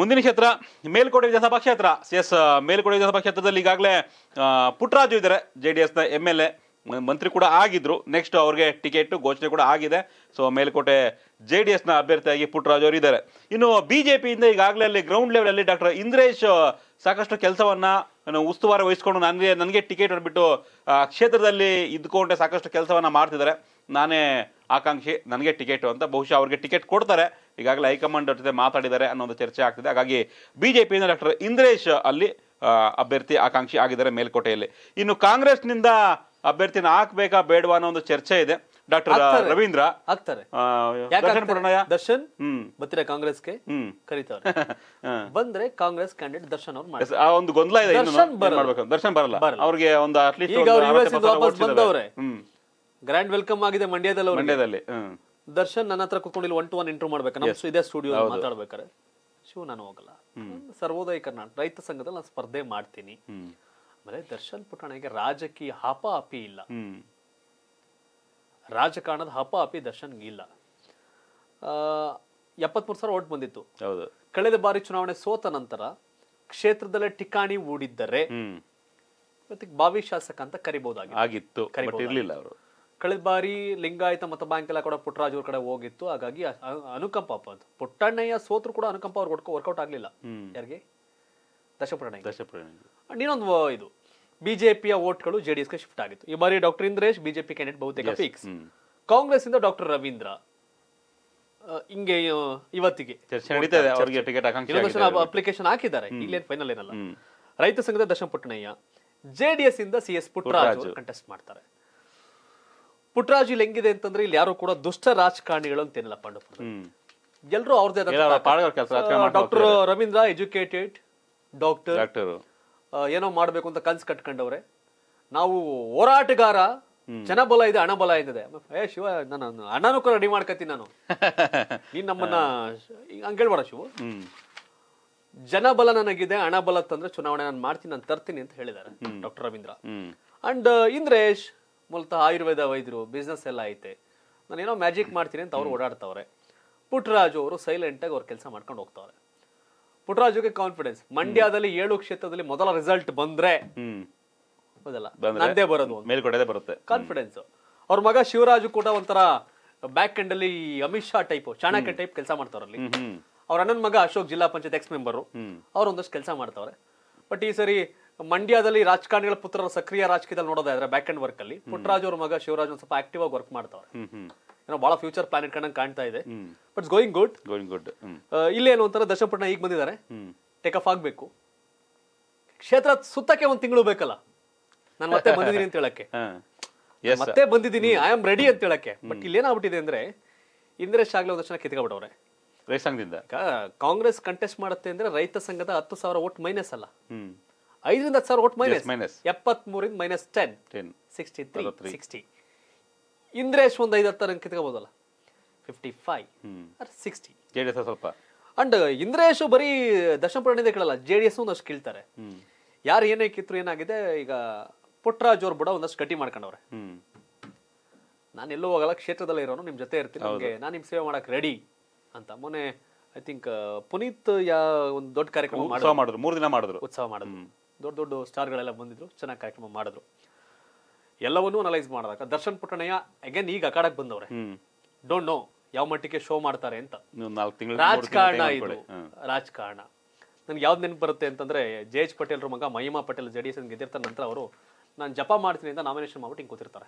ಮುಂದಿನ ಕ್ಷೇತ್ರ ಮೇಲ್ಕೋಟೆ ವಿಧಾನಸಭಾ ಕ್ಷೇತ್ರ ಎಸ್ ಮೇಲ್ಕೋಟೆ ವಿಧಾನಸಭಾ ಕ್ಷೇತ್ರದಲ್ಲಿ ಈಗಾಗಲೇ ಪುಟ್ಟರಾಜು ಇದ್ದಾರೆ ಜೆ ಡಿ ಎಸ್ನ ಎಮ್ ಎಲ್ ಎ ಮಂತ್ರಿ ಕೂಡ ಆಗಿದ್ರು ನೆಕ್ಸ್ಟ್ ಅವ್ರಿಗೆ ಟಿಕೆಟ್ ಘೋಷಣೆ ಕೂಡ ಆಗಿದೆ ಸೊ ಮೇಲ್ಕೋಟೆ ಜೆ ಡಿ ಎಸ್ನ ಅಭ್ಯರ್ಥಿಯಾಗಿ ಪುಟ್ಟರಾಜು ಅವರು ಇದ್ದಾರೆ ಇನ್ನು ಬಿ ಜೆ ಪಿಯಿಂದ ಈಗಾಗಲೇ ಅಲ್ಲಿ ಗ್ರೌಂಡ್ ಲೆವೆಲಲ್ಲಿ ಡಾಕ್ಟರ್ ಇಂದ್ರೇಶ್ ಸಾಕಷ್ಟು ಕೆಲಸವನ್ನು ಉಸ್ತುವಾರಿ ವಹಿಸ್ಕೊಂಡು ನನಗೆ ನನಗೆ ಟಿಕೆಟ್ ಅಂದ್ಬಿಟ್ಟು ಕ್ಷೇತ್ರದಲ್ಲಿ ಇದ್ದುಕೊಂಡೆ ಸಾಕಷ್ಟು ಕೆಲಸವನ್ನು ಮಾಡ್ತಿದ್ದಾರೆ ನಾನೇ ಆಕಾಂಕ್ಷಿ ನನಗೆ ಟಿಕೆಟು ಅಂತ ಬಹುಶಃ ಅವ್ರಿಗೆ ಟಿಕೆಟ್ ಕೊಡ್ತಾರೆ ಈಗಾಗಲೇ ಹೈಕಮಾಂಡ್ ಜೊತೆ ಮಾತಾಡಿದ್ದಾರೆ ಒಂದು ಚರ್ಚೆ ಆಗ್ತಿದೆ ಹಾಗಾಗಿ ಬಿಜೆಪಿಯಿಂದ ಡಾಕ್ಟರ್ ಇಂದ್ರೇಶ್ ಅಲ್ಲಿ ಅಭ್ಯರ್ಥಿ ಆಕಾಂಕ್ಷಿ ಆಗಿದ್ದಾರೆ ಮೇಲ್ಕೋಟೆಯಲ್ಲಿ ಇನ್ನು ಕಾಂಗ್ರೆಸ್ನಿಂದ ಅಭ್ಯರ್ಥಿನ ಹಾಕ್ಬೇಕಾ ಬೇಡವಾ ಅನ್ನೋ ಒಂದು ಚರ್ಚೆ ಇದೆ ಡಾಕ್ಟರ್ ರವೀಂದ್ರ ಆಗ್ತಾರೆ ದರ್ಶನ್ ಬರ್ತೀರಾ ಕಾಂಗ್ರೆಸ್ಗೆ ಕರೀತಾರೆ ಬಂದ್ರೆ ಕಾಂಗ್ರೆಸ್ ಕ್ಯಾಂಡಿಡೇಟ್ ದರ್ಶನ್ ಅವ್ರು ಮಾಡ್ತಾರೆ ಆ ಒಂದು ಗೊಂದಲ ಇದೆ ದರ್ಶನ್ ಬರಲ್ಲ ಅವ್ರಿಗೆ ಒಂದು ಅಟ್ಲೀಸ್ಟ್ ಗ್ರ್ಯಾಂಡ್ ವೆಲ್ಕಮ್ ಆಗಿದೆ ಮಂಡ್ಯದಲ್ಲಿ ಮಂಡ್ಯದಲ್ಲಿ ದರ್ಶನ್ ನನ್ನ ಹತ್ರ ಕುತ್ಕೊಂಡಿಲ್ಲ ಒನ್ ಟು ಒನ್ ಇಂಟರ್ವ್ಯೂ ಮಾಡ್ಬೇಕು ನಮ್ಮ ಇದೇ ಸ್ಟುಡಿಯೋ ಮಾತಾಡ್ಬೇಕಾರೆ ಶಿವ ನಾನು ಹೋಗಲ್ಲ ಸರ್ವೋದಯ ಕರ್ನಾಟಕ ರೈತ ಸಂಘದಲ್ಲಿ ನಾನು ಸ್ಪರ್ಧೆ ಮಾಡ್ತೀನಿ ಆಮೇಲೆ ದರ್ಶನ್ ಪುಟಾಣಿಗೆ ರಾಜಕೀಯ ಹಪ ಅಪಿ ಇಲ್ಲ ರಾಜಕಾರಣದ ಹಪ ಅಪಿ ದರ್ಶನ್ಗೆ ಇಲ್ಲ ಎಪ್ಪತ್ಮೂರು ಸಾವಿರ ಓಟ್ ಬಂದಿತ್ತು ಕಳೆದ ಬಾರಿ ಚುನಾವಣೆ ಸೋತ ನಂತರ ಕ್ಷೇತ್ರದಲ್ಲೇ ಠಿಕಾಣಿ ಹೂಡಿದ್ದರೆ ಬಾವಿ ಶಾಸಕ ಅಂತ ಕರಿಬಹುದಾಗಿತ್ತು ಕರಿಬಹುದು ಅವರು ಕಳೆದ ಬಾರಿ ಲಿಂಗಾಯತ ಮತ ಬ್ಯಾಂಕ್ ಎಲ್ಲ ಕೂಡ ಪುಟ್ಟರಾಜ್ ಅವ್ರ ಕಡೆ ಹೋಗಿತ್ತು ಹಾಗಾಗಿ ಅನುಕಂಪ ಅದು ಪುಟ್ಟಣ್ಣಯ್ಯ ಸೋತ್ರ ಕೂಡ ಅನುಕಂಪ ಅವ್ರ ಒಟ್ಕೊ ವರ್ಕೌಟ್ ಆಗಲಿಲ್ಲ ಯಾರಿಗೆ ದಶಪುರಾಣ ದಶಪುರಾಣ ಇನ್ನೊಂದು ಇದು ಬಿಜೆಪಿಯ ವೋಟ್ಗಳು ಜೆಡಿಎಸ್ಗೆ ಶಿಫ್ಟ್ ಆಗಿತ್ತು ಈ ಬಾರಿ ಡಾಕ್ಟರ್ ಇಂದ್ರೇಶ್ ಬಿಜೆಪಿ ಕ್ಯಾಂಡಿಡೇಟ್ ಬಹುತೇಕ ಫಿಕ್ಸ್ ಕಾಂಗ್ರೆಸ್ ಇಂದ ಡಾಕ್ಟರ್ ರವೀಂದ್ರ ಹಿಂಗೆ ಇವತ್ತಿಗೆ ಅಪ್ಲಿಕೇಶನ್ ಹಾಕಿದ್ದಾರೆ ಇಲ್ಲೇನ್ ಫೈನಲ್ ಏನಲ್ಲ ರೈತ ಸಂಘದ ದಶಪುಟ್ಟಣಯ್ಯ ಜೆಡಿಎಸ್ ಇಂದ ಸಿ ಎಸ್ ಪುಟ್ಟರಾಜು ಕಂಟೆಸ್ಟ್ ಮಾಡ್ತಾರೆ ಪುಟ್ರಾಜು ಇಲ್ಲಿ ಹೆಂಗಿದೆ ಅಂತಂದ್ರೆ ಇಲ್ಲಿ ಯಾರು ಕೂಡ ದುಷ್ಟ ರಾಜಕಾರಣಿಗಳು ಅಂತೇನಿಲ್ಲ ಪಾಂಡವಪುರ ಎಲ್ಲರೂ ಅವ್ರದೇ ಡಾಕ್ಟರ್ ರವೀಂದ್ರ ಎಜುಕೇಟೆಡ್ ಡಾಕ್ಟರ್ ಏನೋ ಮಾಡ್ಬೇಕು ಅಂತ ಕನ್ಸ್ ಕಟ್ಕೊಂಡವ್ರೆ ನಾವು ಹೋರಾಟಗಾರ ಜನಬಲ ಇದೆ ಹಣ ಬಲ ಇದೆ ಏ ಶಿವ ನಾನು ಹಣನೂ ಕೂಡ ರೆಡಿ ಮಾಡ್ಕತೀನಿ ನಾನು ನೀನ್ ನಮ್ಮನ್ನ ಹಂಗೇಳ್ಬಾರ ಶಿವ ಜನಬಲ ನನಗಿದೆ ಹಣಬಲ ಬಲ ತಂದ್ರೆ ಚುನಾವಣೆ ನಾನು ಮಾಡ್ತೀನಿ ನಾನು ತರ್ತೀನಿ ಅಂತ ಹೇಳಿದ್ದಾರೆ ಡಾಕ್ಟರ್ ರವೀಂದ್ರ ಅಂಡ್ ಇಂದ್ರೇಶ್ ಮೂಲತಃ ಆಯುರ್ವೇದ ವೈದ್ಯರು ಬಿಸ್ನೆಸ್ ಎಲ್ಲ ಐತೆ ನಾನೇನೋ ಮ್ಯಾಜಿಕ್ ಮಾಡ್ತೀನಿ ಅಂತ ಅವ್ರು ಓಡಾಡ್ತವ್ರೆ ಪುಟ್ಟರಾಜು ಅವರು ಸೈಲೆಂಟಾಗಿ ಅವ್ರ ಕೆಲಸ ಮಾಡ್ಕೊಂಡು ಹೋಗ್ತಾವ್ರೆ ಪುಟ್ರಾಜುಗೆ ಕಾನ್ಫಿಡೆನ್ಸ್ ಮಂಡ್ಯದಲ್ಲಿ ಏಳು ಕ್ಷೇತ್ರದಲ್ಲಿ ಮೊದಲ ರಿಸಲ್ಟ್ ಬಂದ್ರೆ ಬರೋದು ಬರುತ್ತೆ ಕಾನ್ಫಿಡೆನ್ಸ್ ಅವ್ರ ಮಗ ಶಿವರಾಜು ಕೂಡ ಒಂಥರ ಬ್ಯಾಕ್ ಎಂಡ್ ಅಲ್ಲಿ ಅಮಿತ್ ಶಾ ಟೈಪ್ ಚಾಣಕ್ಯ ಟೈಪ್ ಕೆಲಸ ಮಾಡ್ತಾರಲ್ಲಿ ಅವ್ರ ಅಣ್ಣನ ಮಗ ಅಶೋಕ್ ಜಿಲ್ಲಾ ಪಂಚಾಯತ್ ಎಕ್ಸ್ ಮೆಂಬರ್ ಅವ್ರು ಒಂದಷ್ಟು ಕೆಲಸ ಮಾಡ್ತಾವ್ರೆ ಬಟ್ ಈ ಸರಿ ಮಂಡ್ಯದಲ್ಲಿ ರಾಜಕಾರಣಿಗಳ ಪುತ್ರರ ಸಕ್ರಿಯ ರಾಜಕೀಯದಲ್ಲಿ ನೋಡೋದಾದ್ರೆ ಬ್ಯಾಕ್ ಅಂಡ್ ವರ್ಕ್ ಅಲ್ಲಿ ಪುಟ್ರಾಜ್ ಅವ್ರ ಮಗ ಶಿವರಾಜ್ ಸ್ವಲ್ಪ ಆಕ್ಟಿವ್ ಆಗಿ ವರ್ಕ್ ಮಾಡ್ತಾವ್ರೆ ಏನೋ ಬಹಳ ಫ್ಯೂಚರ್ ಪ್ಲಾನ್ ಕಂಡಂಗೆ ಕಾಣ್ತಾ ಇದೆ but going good going good ಏನು ಅಂತಾರೆ ದಶಪಟ್ಟಣ ಈಗ ಬಂದಿದ್ದಾರೆ ಟೇಕ್ ಆಫ್ ಆಗಬೇಕು ಕ್ಷೇತ್ರ ಸುತ್ತಕ್ಕೆ ಒಂದು ತಿಂಗಳು ಬೇಕಲ್ಲ ನಾನು ಮತ್ತೆ ಬಂದಿದ್ದೀನಿ ಅಂತ ಹೇಳಕ್ಕೆ ಮತ್ತೆ ಬಂದಿದ್ದೀನಿ ಐ ಆಮ್ ರೆಡಿ ಅಂತ ಹೇಳಕ್ಕೆ ಬಟ್ ಏನಾಗ್ಬಿಟ್ಟಿದೆ ಅಂದ್ರೆ ಇಂದ್ರೇಶ್ ಆಗ್ಲೇ ಒಂದಷ್ಟು ಜನ ರೈತ ಸಂಘದಿಂದ ಕಾಂಗ್ರೆಸ್ ಕಂಟೆಸ್ಟ್ ಮಾಡುತ್ತೆ ಅಂದ್ರೆ ರೈತ ಸಂಘದ ಹತ್ತು ಸಾವಿರ ಓಟ್ ಮೈನಸ್ ಅಲ್ಲ ಐದರಿಂದ ಹತ್ತು ಸಾವಿರ ಓಟ್ ಮೈನಸ್ ಮೈನಸ್ ಎಪ್ಪತ್ಮೂರಿಂದ minus ten ten sixty three sixty Indresh ಒಂದು ಐದು ಹತ್ತರ ಕಿತ್ಕೋಬೋದಲ್ಲ fifty five sixty J D S ಸ್ವಲ್ಪ ಅಂಡ್ uh, ಇಂದ್ರೇಶ್ ಬರೀ ದರ್ಶನ ಪುರಾಣಿದೆ ಕೇಳಲ್ಲ ಜೆ ಡಿ ಎಸ್ ಒಂದಷ್ಟು ಕೇಳ್ತಾರೆ ಯಾರು ಏನೇ ಕಿತ್ತು ಏನಾಗಿದೆ ಈಗ ಪುಟ್ಟರಾಜ್ ಅವ್ರು ಬುಡ ಒಂದಷ್ಟು ಕಟ್ಟಿ ಮಾಡ್ಕೊಂಡವ್ರೆ ನಾನು ಎಲ್ಲೂ ಹೋಗಲ್ಲ ಕ್ಷೇತ್ರದಲ್ಲೇ ಇರೋನು ನಿಮ್ಮ ಜೊತೆ ಇರ್ತೀನಿ ನಿಮಗೆ ನಾನು ನಿಮ್ಮ ಸೇವೆ ಮಾಡೋಕೆ ರೆಡಿ ಅಂತ ಮೊನ್ನೆ ಐ ಥಿಂಕ್ uh, ಪುನೀತ್ ಯಾ ಒಂದು ದೊಡ್ಡ ಕಾರ್ಯಕ್ರಮ ಮಾಡಿದ್ರು ಮೂರು ದಿನ ಮಾಡಿದ್ರು ಉತ್ಸವ ಮಾಡಿದ್ರು ದೊಡ್ಡ ದೊಡ್ಡ ಸ್ಟಾರ್ಗಳೆಲ್ಲ ಬಂದಿದ್ರು ಚೆನ್ನಾಗಿ ಕಾರ್ಯಕ್ರಮ ಮಾಡಿದ್ರು ಎಲ್ಲವನ್ನೂ ಅನಲೈಸ್ ಮಾಡಿದಾಗ ದರ್ಶನ್ ಪುಟ್ಟಣಯ್ಯ ಅಗೇನ್ ಈಗ ಅಕಾಡಕ್ ಬಂದವ್ರೆ ಡೋಂಟ್ ನೋ ಯಾವ ಮಟ್ಟಿಗೆ ಶೋ ಮಾಡ್ತಾರೆ ಅಂತ ರಾಜಕಾರಣ ಇದು ರಾಜಕಾರಣ ನನ್ಗೆ ಯಾವ್ದು ನೆನಪು ಬರುತ್ತೆ ಅಂತಂದ್ರೆ ಜೆ ಎಚ್ ಪಟೇಲ್ ಮಗ Mahima Patel JDS D S ನಂತರ ಅವರು ನಾನು ಜಪ ಮಾಡ್ತೀನಿ ಅಂತ ನಾಮಿನೇಷನ್ ಮಾಡ್ಬಿಟ್ಟು ಹಿಂಗೆ ಕೂತಿರ್ತಾರೆ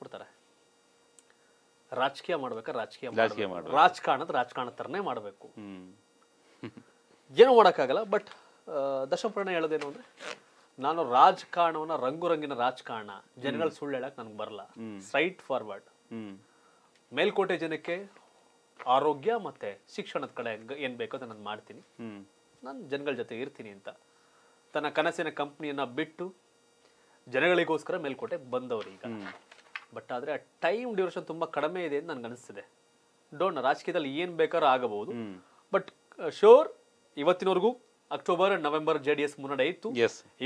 ಬಿಡ್ತಾರೆ ರಾಜಕೀಯ ಮಾಡ್ಬೇಕಾ ರಾಜಕೀಯ ರಾಜಕಾರಣದ ರಾಜಕಾರಣ ತರನೇ ಮಾಡಬೇಕು ಏನೂ ಮಾಡೋಕ್ಕಾಗಲ್ಲ ಬಟ್ ದಶಮಪುರಾಣ ಹೇಳೋದೇನು ಅಂದ್ರೆ ನಾನು ರಾಜಕಾರಣವನ್ನ ರಂಗು ರಂಗಿನ ರಾಜಕಾರಣ ಜನಗಳ ಸುಳ್ಳು ಹೇಳಕ್ ನನ್ಗೆ ಬರಲ್ಲ ಸ್ಟ್ರೈಟ್ ಫಾರ್ವರ್ಡ್ ಮೇಲ್ಕೋಟೆ ಜನಕ್ಕೆ ಆರೋಗ್ಯ ಮತ್ತೆ ಶಿಕ್ಷಣದ ಕಡೆ ಏನ್ ಬೇಕೋ ಅದನ್ನ ಮಾಡ್ತೀನಿ ನಾನು ಜನಗಳ ಜೊತೆ ಇರ್ತೀನಿ ಅಂತ ತನ್ನ ಕನಸಿನ ಕಂಪ್ನಿಯನ್ನ ಬಿಟ್ಟು ಜನಗಳಿಗೋಸ್ಕರ ಮೇಲ್ಕೋಟೆ ಬಂದವರು ಈಗ ಬಟ್ ಆದ್ರೆ ಆ ಟೈಮ್ ಡ್ಯೂರೇಷನ್ ತುಂಬಾ ಕಡಿಮೆ ಇದೆ ಅಂತ ನನ್ಗೆ ಅನಿಸ್ತಿದೆ ಡೋಂಟ್ ರಾಜಕೀಯದಲ್ಲಿ ಏನ್ ಬೇಕಾದ್ರೂ ಆಗಬಹುದು ಬಟ್ ಶೋರ್ ಇವತ್ತಿನವರೆಗೂ ಅಕ್ಟೋಬರ್ ನವೆಂಬರ್ ಜೆಡಿಎಸ್ ಮುನ್ನಡೆ ಇತ್ತು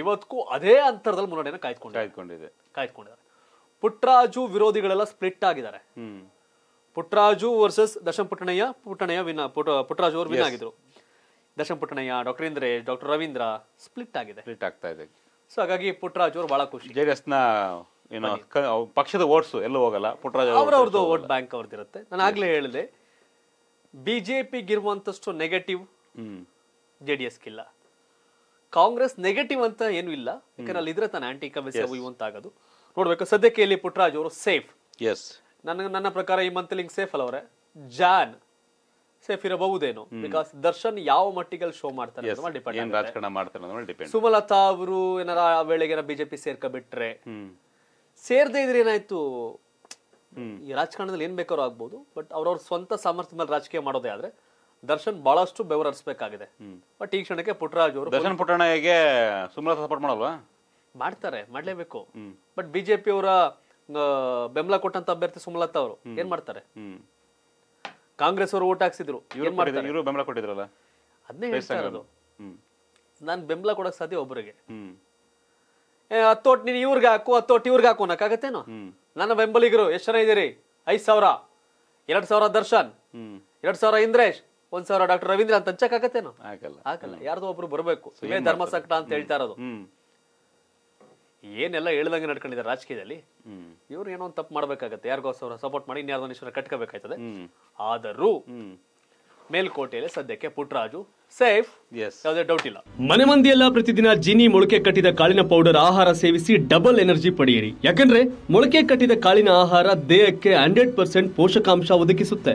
ಇವತ್ತಿಗೂ ಅದೇ ಅಂತರದಲ್ಲಿ ಮುನ್ನಡೆಯನ್ನು ಕಾಯ್ದುಕೊಂಡು ಕಾಯ್ದುಕೊಂಡಿದೆ ಕಾಯ್ದುಕೊಂಡಿದ್ದಾರೆ ಪುಟ್ರಾಜು ವಿರೋಧಿಗಳೆಲ್ಲ ಸ್ಪ್ಲಿಟ್ ಆಗಿದ್ದಾರೆ ಪುಟ್ರಾಜು ವರ್ಸಸ್ ದಶಂ ಪುಟ್ಟಣಯ್ಯ ಪುಟ್ಟಣಯ್ಯ ವಿನ್ ಪುಟ ಪುಟ್ಟರಾಜು ಅವರು ವಿನ್ ಆಗಿದ್ರು ದಶಂ Puttannaiah doctor Indresh doctor Ravindra split ಆಗಿದೆ ಸ್ಪ್ಲಿಟ್ ಆಗ್ತಾ ಇದೆ ಸೊ ಹಾಗಾಗಿ ಪುಟ್ರಾಜು ಅವರು ಬಹಳ ಖುಷಿ ನ ಏನೋ ಪಕ್ಷದ ಓಟ್ಸ್ ಎಲ್ಲೂ ಹೋಗಲ್ಲ ಪುಟ್ಟರಾಜು ಅವ್ರವ್ರದ್ದು ವೋಟ್ ಬ್ಯಾಂಕ್ ಅವ್ರದ್ದು ನಾನು ಆಗ್ಲೇ ಹೇಳಿದೆ ಬಿಜೆಪಿಗಿರುವಂತಷ್ಟು ನೆಗೆಟಿವ್ ಜೆ ಡಿ ಎಸ್ಗಿಲ್ಲ ಕಾಂಗ್ರೆಸ್ ನೆಗೆಟಿವ್ ಅಂತ ಏನು ಇಲ್ಲ ಯಾಕಂದ್ರೆ ಅಲ್ಲಿ ಇದ್ರೆ ತಾನೆ ಆಂಟಿ ಕಮಿಸ್ ಇವಂತ ಆಗೋದು ನೋಡ್ಬೇಕು ಸದ್ಯಕ್ಕೆ ಇಲ್ಲಿ ಪುಟ್ಟರಾಜ್ ಅವರು ಸೇಫ್ ಎಸ್ ನನ್ನ ನನ್ನ ಪ್ರಕಾರ ಈ ಮಂತ್ ಲಿಂಗ್ ಸೇಫ್ ಅಲ್ಲವ್ರೆ ಜಾನ್ ಸೇಫ್ ಇರಬಹುದೇನು ಬಿಕಾಸ್ ದರ್ಶನ್ ಯಾವ ಮಟ್ಟಿಗೆ ಶೋ ಮಾಡ್ತಾರೆ ಸುಮಲತಾ ಅವರು ಏನಾರ ಆ ವೇಳೆಗೆ ಬಿಜೆಪಿ ಬಿಟ್ರೆ ಸೇರ್ದೇ ಇದ್ರೆ ಏನಾಯ್ತು ಈ ರಾಜಕಾರಣದಲ್ಲಿ ಏನ್ ಬೇಕಾದ್ರೂ ಆಗ್ಬೋದು ಬಟ್ ಅವ್ರವ್ರ ಸ್ವಂತ ಸಾಮರ್ಥ್ಯ ಮೇಲೆ ರಾಜಕೀಯ ಮಾಡೋದೇ ಆದ್ರೆ ದರ್ಶನ್ ಬಹಳಷ್ಟು ಹರಿಸಬೇಕಾಗಿದೆ ಬಟ್ ಈ ಕ್ಷಣಕ್ಕೆ ಪುಟ್ರಾಜ್ ಅವರು ದರ್ಶನ್ ಪುಟ್ಟಣ್ಣಗೆ ಸುಮಲತಾ ಸಪೋರ್ಟ್ ಮಾಡಲ್ವಾ ಮಾಡ್ತಾರೆ ಮಾಡ್ಲೇಬೇಕು ಬಟ್ ಬಿಜೆಪಿ ಅವರ ಬೆಂಬಲ ಕೊಟ್ಟಂತ ಅಭ್ಯರ್ಥಿ ಸುಮಲತಾ ಅವರು ಏನ್ ಮಾಡ್ತಾರೆ ಕಾಂಗ್ರೆಸ್ ಅವರು ಓಟ್ ಹಾಕ್ಸಿದ್ರು ಇವರು ಬೆಂಬಲ ಕೊಟ್ಟಿದ್ರಲ್ಲ ಅದನ್ನೇ ಹೇಳ್ತಾ ಇರೋದು ನಾನು ಬೆಂಬಲ ಕೊಡಕ್ ಸಾಧ್ಯ ಒಬ್ಬರಿಗೆ ಹತ್ತೋಟ್ ನೀನು ಇವ್ರಿಗೆ ಹಾಕು ಹತ್ತೋಟ್ ಇವ್ರಿಗೆ ಹಾಕು ಅನ್ನಕ್ಕಾಗತ್ತೇನೋ ನನ್ನ ಬೆಂಬಲಿಗರು ಎಷ್ಟು ಜನ ಇದ್ದೀರಿ ಐದ್ ಸಾವಿರ ಎರಡ್ ಸಾವಿರ ದರ್ಶನ್ ಎರಡ್ ಸಾವಿರ ಇಂದ್ರೇಶ್ ಒಂದ್ ಸಾವಿರ ಡಾಕ್ಟರ್ ರವೀಂದ್ರ ಅಂತ ಆಗಲ್ಲ ಒಬ್ರು ಬರಬೇಕು ಧರ್ಮ ಅಂತ ಹೇಳ್ತಾ ಇರೋದು ಏನೆಲ್ಲ ಹೇಳ್ದಂಗೆ ನಡ್ಕೊಂಡಿದ್ದಾರೆ ರಾಜಕೀಯದಲ್ಲಿ ಇವ್ರು ಏನೋ ಒಂದು ತಪ್ಪು ಮಾಡ್ಬೇಕಾಗತ್ತೆ ಯಾರಿಗೋಸ್ಕರ ಸಪೋರ್ಟ್ ಮಾಡಿ ಇನ್ಯಾರ್ದೋ ಈಶ್ವರ ಕಟ್ಕೋಬೇಕಾಯ್ತದೆ ಆದರೂ ಮೇಲ್ಕೋಟೆಯಲ್ಲಿ ಸದ್ಯಕ್ಕೆ ಪುಟ್ರಾಜು ಸೇಫ್ ಯಾವುದೇ ಡೌಟ್ ಇಲ್ಲ ಮನೆ ಮಂದಿಯೆಲ್ಲ ಪ್ರತಿದಿನ ಜೀನಿ ಮೊಳಕೆ ಕಟ್ಟಿದ ಕಾಳಿನ ಪೌಡರ್ ಆಹಾರ ಸೇವಿಸಿ ಡಬಲ್ ಎನರ್ಜಿ ಪಡೆಯಿರಿ ಯಾಕಂದ್ರೆ ಮೊಳಕೆ ಕಟ್ಟಿದ ಕಾಳಿನ ಆಹಾರ ದೇಹಕ್ಕೆ ಹಂಡ್ರೆಡ್ ಪರ್ಸೆಂಟ್ ಪೋಷಕಾಂಶ ಒದಗಿಸುತ್ತೆ